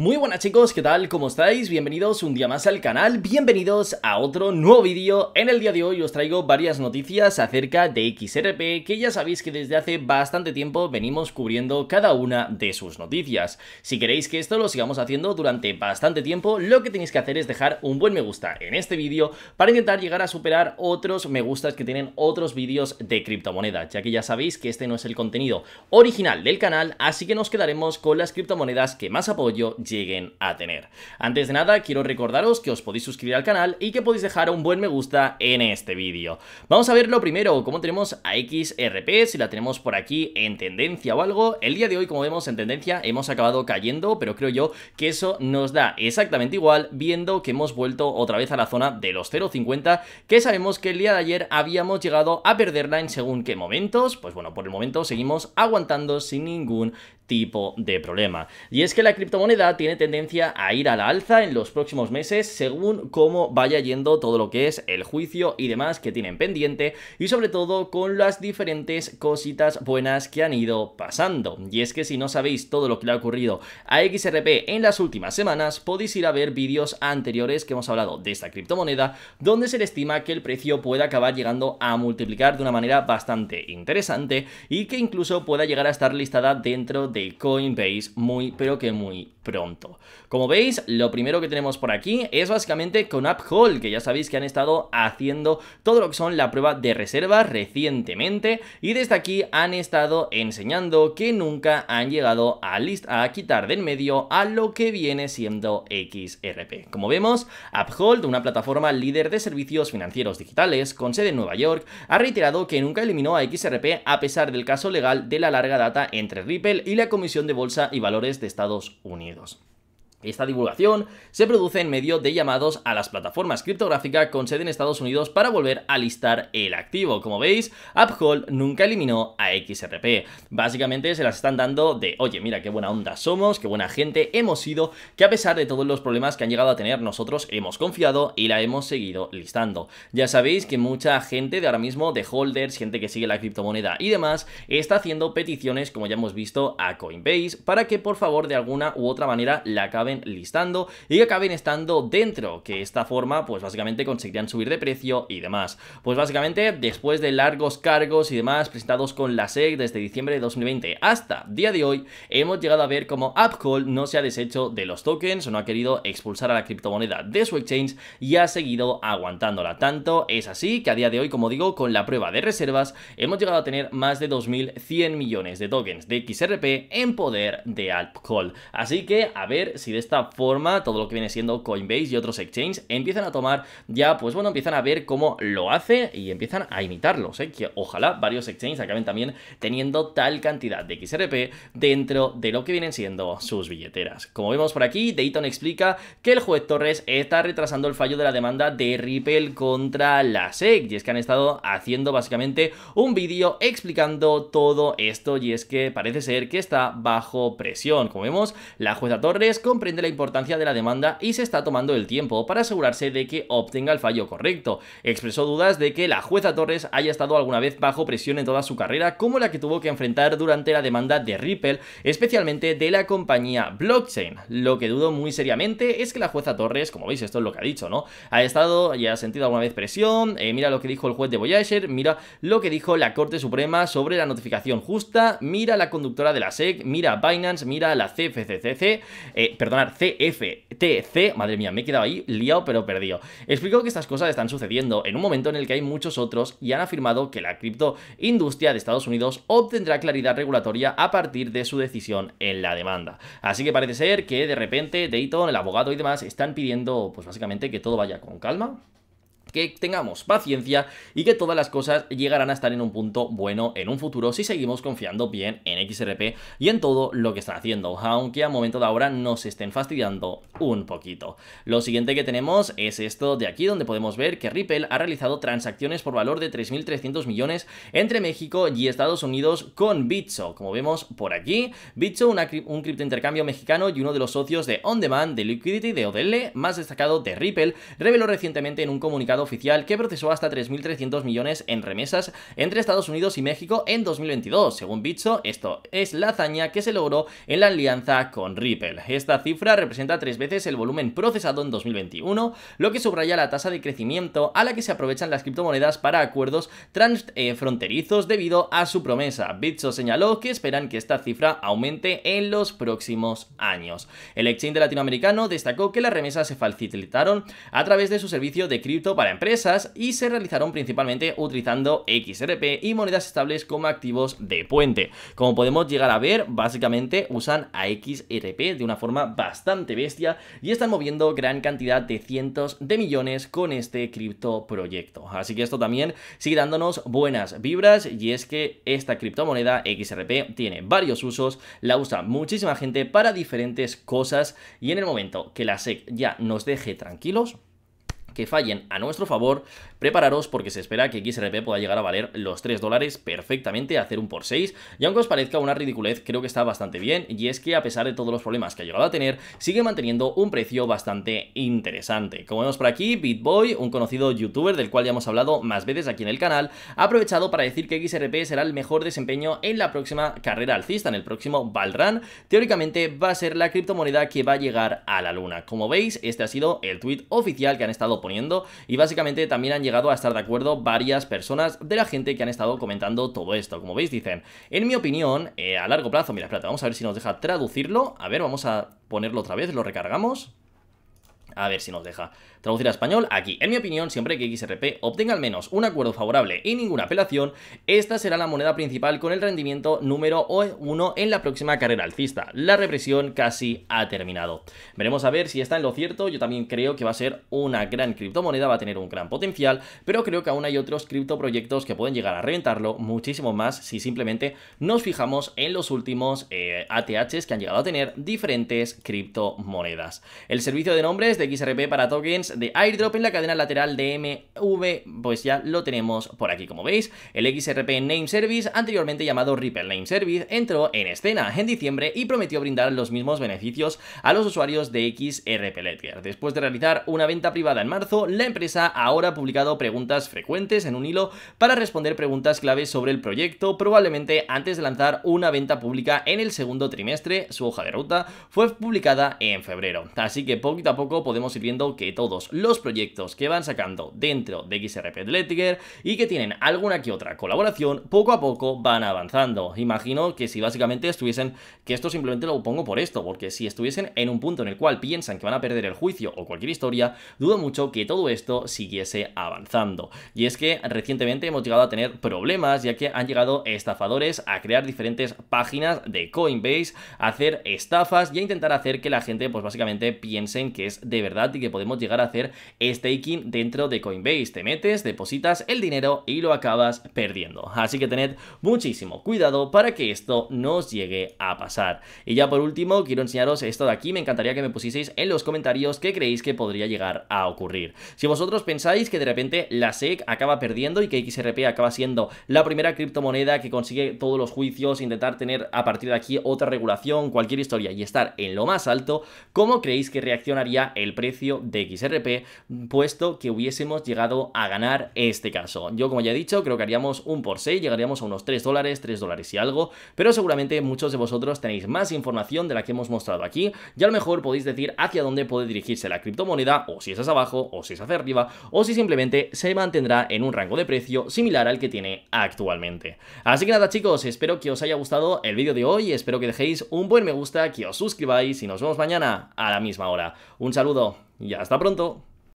Muy buenas chicos, ¿qué tal? ¿Cómo estáis? Bienvenidos un día más al canal, bienvenidos a otro nuevo vídeo. En el día de hoy os traigo varias noticias acerca de XRP, que ya sabéis que desde hace bastante tiempo venimos cubriendo cada una de sus noticias. Si queréis que esto lo sigamos haciendo durante bastante tiempo, lo que tenéis que hacer es dejar un buen me gusta en este vídeo para intentar llegar a superar otros me gustas que tienen otros vídeos de criptomonedas, ya que ya sabéis que este no es el contenido original del canal, así que nos quedaremos con las criptomonedas que más apoyo lleguen a tener. Antes de nada, quiero recordaros que os podéis suscribir al canal y que podéis dejar un buen me gusta en este vídeo. Vamos a ver lo primero, cómo tenemos a XRP, si la tenemos por aquí en tendencia o algo. El día de hoy, como vemos en tendencia, hemos acabado cayendo, pero creo yo que eso nos da exactamente igual, viendo que hemos vuelto otra vez a la zona de los 0.50, que sabemos que el día de ayer habíamos llegado a perderla en según qué momentos. Pues bueno, por el momento seguimos aguantando sin ningún tipo de problema. Y es que la criptomoneda tiene tendencia a ir a la alza en los próximos meses según cómo vaya yendo todo lo que es el juicio y demás que tienen pendiente y sobre todo con las diferentes cositas buenas que han ido pasando. Y es que si no sabéis todo lo que le ha ocurrido a XRP en las últimas semanas, podéis ir a ver vídeos anteriores que hemos hablado de esta criptomoneda donde se le estima que el precio puede acabar llegando a multiplicar de una manera bastante interesante y que incluso pueda llegar a estar listada dentro de Coinbase muy, pero que muy pronto. Como veis, lo primero que tenemos por aquí es básicamente con Uphold, que ya sabéis que han estado haciendo todo lo que son la prueba de reserva recientemente y desde aquí han estado enseñando que nunca han llegado a, a quitar de en medio a lo que viene siendo XRP. Como vemos, Uphold, una plataforma líder de servicios financieros digitales con sede en Nueva York, ha reiterado que nunca eliminó a XRP a pesar del caso legal de la larga data entre Ripple y la Comisión de Bolsa y Valores de Estados Unidos. Adiós. Esta divulgación se produce en medio de llamados a las plataformas criptográficas con sede en Estados Unidos para volver a listar el activo. Como veis, Uphold nunca eliminó a XRP. Básicamente se las están dando de, oye, mira qué buena onda somos, qué buena gente hemos sido, que a pesar de todos los problemas que han llegado a tener, nosotros hemos confiado y la hemos seguido listando. Ya sabéis que mucha gente de ahora mismo, de holders, gente que sigue la criptomoneda y demás, está haciendo peticiones, como ya hemos visto, a Coinbase para que por favor de alguna u otra manera la listando y que acaben estando dentro, que esta forma pues básicamente conseguirían subir de precio y demás. Pues básicamente después de largos cargos y demás presentados con la SEC desde diciembre de 2020 hasta día de hoy, hemos llegado a ver como AlpCall no se ha deshecho de los tokens o no ha querido expulsar a la criptomoneda de su exchange y ha seguido aguantándola. Tanto es así que a día de hoy, como digo, con la prueba de reservas hemos llegado a tener más de 2.100 millones de tokens de XRP en poder de AlpCall. Así que a ver si de de esta forma todo lo que viene siendo Coinbase y otros exchanges empiezan a tomar ya, pues bueno, empiezan a ver cómo lo hace y empiezan a imitarlos, ¿eh? que ojalá varios exchanges acaben también teniendo tal cantidad de XRP dentro de lo que vienen siendo sus billeteras. Como vemos por aquí, Dayton explica que el juez Torres está retrasando el fallo de la demanda de Ripple contra la SEC y es que han estado haciendo básicamente un vídeo explicando todo esto y es que parece ser que está bajo presión. Como vemos, la jueza Torres comprende de la importancia de la demanda y se está tomando el tiempo para asegurarse de que obtenga el fallo correcto. Expresó dudas de que la jueza Torres haya estado alguna vez bajo presión en toda su carrera, como la que tuvo que enfrentar durante la demanda de Ripple, especialmente de la compañía Blockchain. Lo que dudo muy seriamente es que la jueza Torres, como veis esto es lo que ha dicho, ¿no? Ha estado y ha sentido alguna vez presión, eh, mira lo que dijo el juez de Voyager, mira lo que dijo la Corte Suprema sobre la notificación justa, mira la conductora de la SEC, mira Binance, mira la CFCCC, eh, perdón, CFTC, madre mía, me he quedado ahí liado pero perdido. Explico que estas cosas están sucediendo en un momento en el que hay muchos otros y han afirmado que la criptoindustria de Estados Unidos obtendrá claridad regulatoria a partir de su decisión en la demanda. Así que parece ser que de repente Dayton, el abogado y demás están pidiendo pues básicamente que todo vaya con calma, que tengamos paciencia y que todas las cosas llegarán a estar en un punto bueno en un futuro si seguimos confiando bien en XRP y en todo lo que están haciendo, aunque a momento de ahora nos estén fastidiando un poquito. Lo siguiente que tenemos es esto de aquí donde podemos ver que Ripple ha realizado transacciones por valor de 3.300 millones entre México y Estados Unidos con Bitso, como vemos por aquí, Bitso una, un criptointercambio mexicano y uno de los socios de On Demand de Liquidity de ODL más destacado de Ripple, reveló recientemente en un comunicado oficial que procesó hasta 3.300 millones en remesas entre Estados Unidos y México en 2022. Según Bitso, esto es la hazaña que se logró en la alianza con Ripple. Esta cifra representa tres veces el volumen procesado en 2021, lo que subraya la tasa de crecimiento a la que se aprovechan las criptomonedas para acuerdos transfronterizos debido a su promesa. Bitso señaló que esperan que esta cifra aumente en los próximos años. El exchange latinoamericano destacó que las remesas se facilitaron a través de su servicio de cripto para empresas y se realizaron principalmente utilizando XRP y monedas estables como activos de puente. Como podemos llegar a ver, básicamente usan a XRP de una forma bastante bestia y están moviendo gran cantidad de cientos de millones con este cripto proyecto. Así que esto también sigue dándonos buenas vibras y es que esta criptomoneda XRP tiene varios usos, la usa muchísima gente para diferentes cosas y en el momento que la SEC ya nos deje tranquilos, que fallen a nuestro favor, prepararos porque se espera que XRP pueda llegar a valer los 3 dólares perfectamente, hacer un por 6, y aunque os parezca una ridiculez, creo que está bastante bien, y es que a pesar de todos los problemas que ha llegado a tener, sigue manteniendo un precio bastante interesante. Como vemos por aquí, BitBoy, un conocido youtuber del cual ya hemos hablado más veces aquí en el canal, ha aprovechado para decir que XRP será el mejor desempeño en la próxima carrera alcista, en el próximo Valran, teóricamente va a ser la criptomoneda que va a llegar a la luna. Como veis, este ha sido el tweet oficial que han estado poniendo y básicamente también han llegado a estar de acuerdo varias personas de la gente que han estado comentando todo esto. Como veis dicen, en mi opinión, eh, a largo plazo, mira, espérate, vamos a ver si nos deja traducirlo. A ver, vamos a ponerlo otra vez, lo recargamos. A ver si nos deja traducir a español aquí. En mi opinión, siempre que XRP obtenga al menos un acuerdo favorable y ninguna apelación, esta será la moneda principal con el rendimiento número uno en la próxima carrera alcista. La represión casi ha terminado. Veremos a ver si está en lo cierto. Yo también creo que va a ser una gran criptomoneda, va a tener un gran potencial, pero creo que aún hay otros criptoproyectos que pueden llegar a reventarlo muchísimo más si simplemente nos fijamos en los últimos eh, ATHs que han llegado a tener diferentes criptomonedas. El servicio de nombres de XRP para tokens de airdrop en la cadena lateral de MV, pues ya lo tenemos por aquí como veis. El XRP Name Service, anteriormente llamado Ripple Name Service, entró en escena en diciembre y prometió brindar los mismos beneficios a los usuarios de XRP Ledger. Después de realizar una venta privada en marzo, la empresa ahora ha publicado preguntas frecuentes en un hilo para responder preguntas claves sobre el proyecto, probablemente antes de lanzar una venta pública en el segundo trimestre. Su hoja de ruta fue publicada en febrero. Así que poquito a poco podemos podemos ir viendo que todos los proyectos que van sacando dentro de XRP Ledger y que tienen alguna que otra colaboración, poco a poco van avanzando. Imagino que si básicamente estuviesen, que esto simplemente lo pongo por esto, porque si estuviesen en un punto en el cual piensan que van a perder el juicio o cualquier historia, dudo mucho que todo esto siguiese avanzando. Y es que recientemente hemos llegado a tener problemas, ya que han llegado estafadores a crear diferentes páginas de Coinbase, a hacer estafas y a intentar hacer que la gente pues básicamente piensen que es de verdad y que podemos llegar a hacer staking dentro de Coinbase. Te metes, depositas el dinero y lo acabas perdiendo. Así que tened muchísimo cuidado para que esto nos llegue a pasar. Y ya por último, quiero enseñaros esto de aquí. Me encantaría que me pusieseis en los comentarios qué creéis que podría llegar a ocurrir. Si vosotros pensáis que de repente la SEC acaba perdiendo y que XRP acaba siendo la primera criptomoneda que consigue todos los juicios, intentar tener a partir de aquí otra regulación, cualquier historia y estar en lo más alto, ¿cómo creéis que reaccionaría el precio de XRP, puesto que hubiésemos llegado a ganar este caso. Yo, como ya he dicho, creo que haríamos un por 6, llegaríamos a unos 3 dólares, 3 dólares y algo, pero seguramente muchos de vosotros tenéis más información de la que hemos mostrado aquí y a lo mejor podéis decir hacia dónde puede dirigirse la criptomoneda, o si es hacia abajo, o si es hacia arriba, o si simplemente se mantendrá en un rango de precio similar al que tiene actualmente. Así que nada chicos, espero que os haya gustado el vídeo de hoy, espero que dejéis un buen me gusta, que os suscribáis y nos vemos mañana a la misma hora. Un saludo. Y hasta pronto.